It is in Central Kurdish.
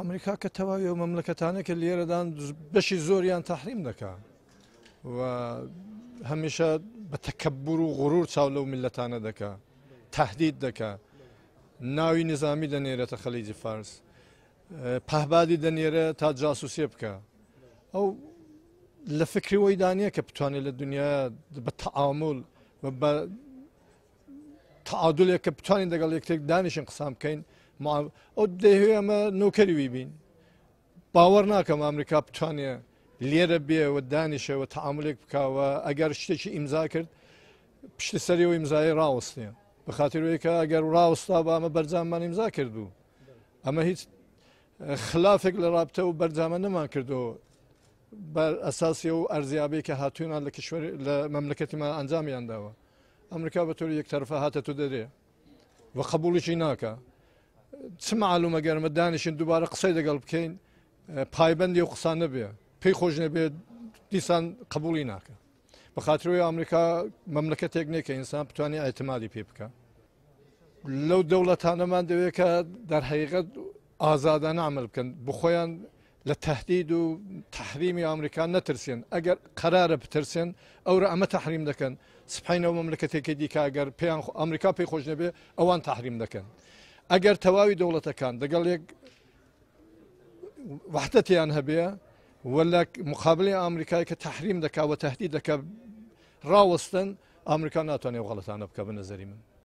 ئەمریکا کە تەواوی و مەملەکەتانە کە لێرەدان بەشی زۆریان تحریم دەکا و هەمیشە بە تەکەبور و غرور چاو لەو میلەتانە دەکا تهدید دەکا ناوی نظامی دەنێرێتە خەلیجی فارس پاهبادی دەنێرە تا جاسووسێ بکە ئەو لە فکریەوەی دانیە کە بتوانێت لە دنیا بە تەعامل و بە تعادولێک کە بتوانین دەگەڵ یەکتێک دانیشن قسام بکەین ئەو دەهێ ئەمە نوکەریوی بین باوەڕ ناکەم ئەمریکا بتوانێ لێرە بێەوە دانیشەوە تعاملێک بکاوە ئەگەر شتێکی ئیمزا کرد پشتی سەریەوە ئیمزایی ڕاوستێ بەخاتیرەوەیکە ئەگەر ڕاوستا بە ئەمە بەرزانمان ئیمزا کردو ئەمە هیچ خلافێک لە رابطە و بەرزامە نەمان کردەوە بەر ئەساسی و ئەرزیابی کە هاتوینان لە کشور لە مەملەکەتیمان ئەنجامیان داوە ئەمریکا بە تۆری یەکتەرفە هاتە تو دەرێ وە قبولێکی ناکە چ معلومە گەرممە دانیشین دووبارە قسەی دەگەڵ بکەین پایبندی و قسانە بێ پێی خۆش نەبێت دیسان قبولی ناکە بە خااتەوەی ئەمریکا مەملەکەتێک نێککە ئینسان بتوانانی ئاعتمادی پێ بکە لەو دەوڵەتانەمان دەوێت کە دەرحقیقت ئازادان عمل بکەن بخۆیان لە تهدید و تحریمی ئەمریکان نەترسێن ئەگەر قرارە بترسێن ئەورە ئەمە تحریم دەکەن سپینەوە مملکەتێکی دیکە ئەگەر پێیان ئەمریکا پێی خۆش نەبێ ئەوان تحریم دەکەن. ئەگەر تەواوی دەوڵەتەکان دەگەڵ یەک وحدەتیان هەبێ وەلا مقابلی ئامریکای کە تحریم دەکا و تهدی دەکە ڕاوەستن ئامریکا ناتوانێت غەڵەتانە بکە بە نەزەری من